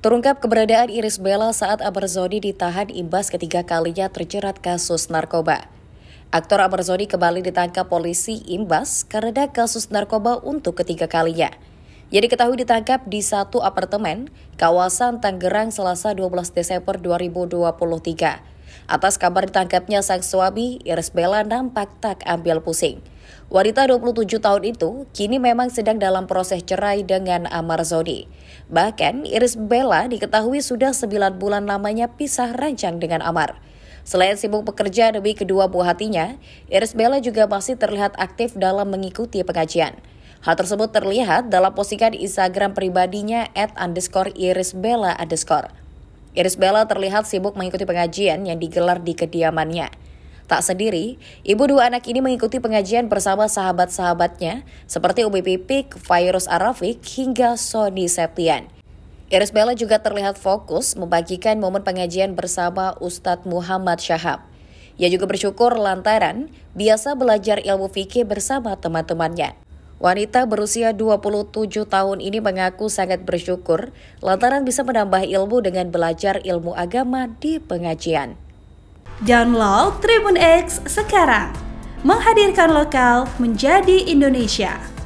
Terungkap keberadaan Iris Bella saat Aberzodi ditahan imbas ketiga kalinya terjerat kasus narkoba. Aktor Aberzodi kembali ditangkap polisi imbas karena kasus narkoba untuk ketiga kalinya. Jadi diketahui ditangkap di satu apartemen, kawasan Tangerang Selasa 12 Desember 2023. Atas kabar ditangkapnya sang suami, Iris Bella nampak tak ambil pusing. Wanita 27 tahun itu kini memang sedang dalam proses cerai dengan Amar Zodi. Bahkan Iris Bella diketahui sudah 9 bulan lamanya pisah rancang dengan Amar. Selain sibuk bekerja demi kedua buah hatinya, Iris Bella juga masih terlihat aktif dalam mengikuti pengajian. Hal tersebut terlihat dalam postingan Instagram pribadinya at underscore Iris Bella underscore. Iris Bella terlihat sibuk mengikuti pengajian yang digelar di kediamannya. Tak sendiri, ibu dua anak ini mengikuti pengajian bersama sahabat-sahabatnya seperti Ubi Pipik, Virus Arafik, hingga Sony Septian. Iris Bella juga terlihat fokus membagikan momen pengajian bersama Ustadz Muhammad Syahab. Ia juga bersyukur lantaran biasa belajar ilmu fikih bersama teman-temannya. Wanita berusia 27 tahun ini mengaku sangat bersyukur lantaran bisa menambah ilmu dengan belajar ilmu agama di pengajian. Download Tribun X sekarang, menghadirkan lokal menjadi Indonesia.